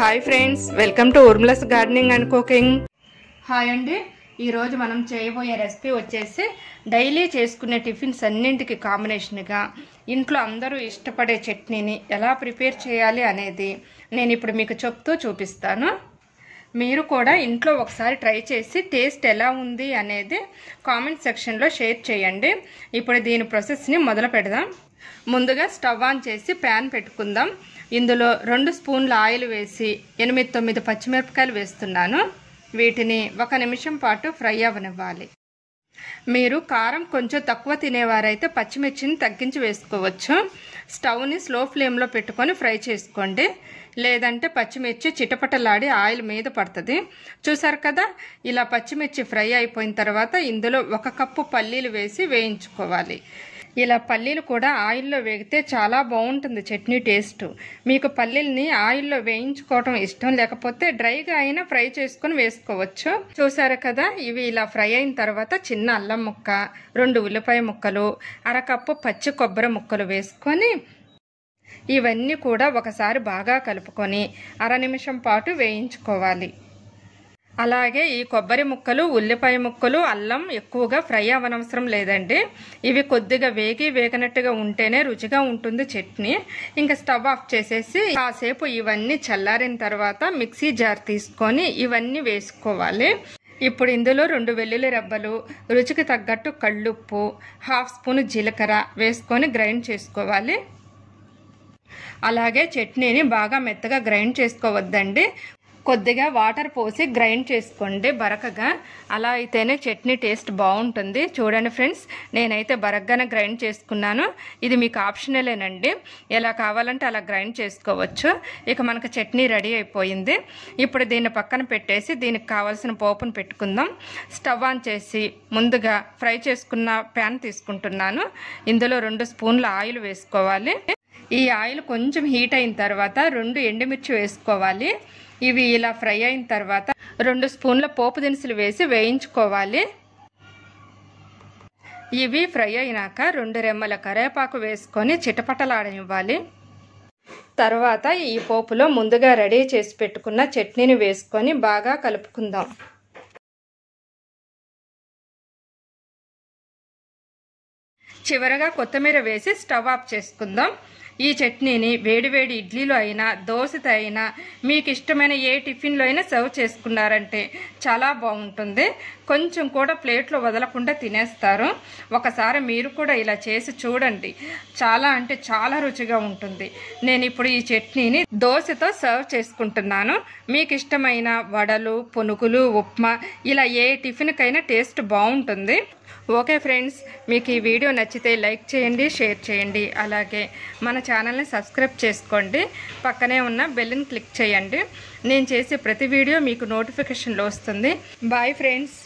hi friends welcome to ఉర్మలస్ gardening and cooking hi అండి ఈరోజు మనం చేయబోయే రెసిపీ వచ్చేసి డైలీ చేసుకునే టిఫిన్స్ అన్నింటికి కాంబినేషన్గా ఇంట్లో అందరూ ఇష్టపడే చట్నీని ఎలా ప్రిపేర్ చేయాలి అనేది నేను ఇప్పుడు మీకు చెప్తూ చూపిస్తాను మీరు కూడా ఇంట్లో ఒకసారి ట్రై చేసి టేస్ట్ ఎలా ఉంది అనేది కామెంట్ సెక్షన్లో షేర్ చేయండి ఇప్పుడు దీని ప్రాసెస్ని మొదలు పెడదాం ముందుగా స్టవ్ ఆన్ చేసి ప్యాన్ పెట్టుకుందాం ఇందులో రెండు స్పూన్ల ఆయిల్ వేసి ఎనిమిది తొమ్మిది పచ్చిమిరపకాయలు వేస్తున్నాను వీటిని ఒక నిమిషం పాటు ఫ్రై అవ్వనివ్వాలి మీరు కారం కొంచెం తక్కువ తినేవారైతే పచ్చిమిర్చిని తగ్గించి వేసుకోవచ్చు స్టవ్ని స్లో ఫ్లేమ్లో పెట్టుకొని ఫ్రై చేసుకోండి లేదంటే పచ్చిమిర్చి చిటపటలాడి ఆయిల్ మీద పడుతుంది చూసారు కదా ఇలా పచ్చిమిర్చి ఫ్రై అయిపోయిన తర్వాత ఇందులో ఒక కప్పు పల్లీలు వేసి వేయించుకోవాలి ఇలా పల్లీలు కూడా ఆయిల్లో వేగితే చాలా బాగుంటుంది చట్నీ టేస్ట్ మీకు పల్లీల్ని ఆయిల్లో వేయించుకోవటం ఇష్టం లేకపోతే డ్రైగా అయినా ఫ్రై చేసుకొని వేసుకోవచ్చు చూసారు కదా ఇవి ఇలా ఫ్రై అయిన తర్వాత చిన్న అల్లం ముక్క రెండు ఉల్లిపాయ ముక్కలు అరకప్పు పచ్చి కొబ్బరి ముక్కలు వేసుకొని ఇవన్నీ కూడా ఒకసారి బాగా కలుపుకొని అర నిమిషం పాటు వేయించుకోవాలి అలాగే ఈ కొబ్బరి ముక్కలు ఉల్లిపాయ ముక్కలు అల్లం ఎక్కువగా ఫ్రై అవ్వనవసరం లేదండి ఇవి కొద్దిగా వేగి వేగనట్టుగా ఉంటేనే రుచిగా ఉంటుంది చట్నీ ఇంకా స్టవ్ ఆఫ్ చేసేసి కాసేపు ఇవన్నీ చల్లారిన తర్వాత మిక్సీ జార్ తీసుకొని ఇవన్నీ వేసుకోవాలి ఇప్పుడు ఇందులో రెండు వెల్లుల్లి రెబ్బలు రుచికి తగ్గట్టు కళ్ళుప్పు హాఫ్ స్పూన్ జీలకర్ర వేసుకొని గ్రైండ్ చేసుకోవాలి అలాగే చట్నీని బాగా మెత్తగా గ్రైండ్ చేసుకోవద్దండి కొద్దిగా వాటర్ పోసి గ్రైండ్ చేసుకోండి బరకగా అలా అయితేనే చట్నీ టేస్ట్ బాగుంటుంది చూడండి ఫ్రెండ్స్ నేనైతే బరగ్గానే గ్రైండ్ చేసుకున్నాను ఇది మీకు ఆప్షనలేనండి ఎలా కావాలంటే అలా గ్రైండ్ చేసుకోవచ్చు ఇక మనకు చట్నీ రెడీ అయిపోయింది ఇప్పుడు దీన్ని పక్కన పెట్టేసి దీనికి కావాల్సిన పోపును పెట్టుకుందాం స్టవ్ ఆన్ చేసి ముందుగా ఫ్రై చేసుకున్న ప్యాన్ తీసుకుంటున్నాను ఇందులో రెండు స్పూన్ల ఆయిల్ వేసుకోవాలి ఈ ఆయిల్ కొంచెం హీట్ అయిన తర్వాత రెండు ఎండుమిర్చి వేసుకోవాలి ఇవి ఇలా ఫ్రై అయిన తర్వాత రెండు స్పూన్ల పోపు దినుసులు వేసి వేయించుకోవాలి ఇవి ఫ్రై అయినాక రెండు రెమ్మల కరేపాకు వేసుకొని చిటపటలాడనివ్వాలి తర్వాత ఈ పోపులో ముందుగా రెడీ చేసి పెట్టుకున్న చట్నీని వేసుకొని బాగా కలుపుకుందాం చివరగా కొత్తిమీర వేసి స్టవ్ ఆఫ్ చేసుకుందాం ఈ చట్నీని వేడివేడి ఇడ్లీలో అయినా దోశతో అయినా మీకు ఇష్టమైన ఏ టిఫిన్లో అయినా సర్వ్ చేసుకున్నారంటే చాలా బాగుంటుంది కొంచెం కూడా ప్లేట్లో వదలకుండా తినేస్తారు ఒకసారి మీరు కూడా ఇలా చేసి చూడండి చాలా అంటే చాలా రుచిగా ఉంటుంది నేను ఇప్పుడు ఈ చట్నీని దోశతో సర్వ్ చేసుకుంటున్నాను మీకు ఇష్టమైన వడలు పునుగులు ఉప్మా ఇలా ఏ టిఫిన్కైనా టేస్ట్ బాగుంటుంది ఓకే ఫ్రెండ్స్ మీకు ఈ వీడియో నచ్చితే లైక్ చేయండి షేర్ చేయండి అలాగే మన ఛానల్ని సబ్స్క్రైబ్ చేసుకోండి పక్కనే ఉన్న బెల్ని క్లిక్ చేయండి నేను చేసే ప్రతి వీడియో మీకు నోటిఫికేషన్లో వస్తుంది బాయ్ ఫ్రెండ్స్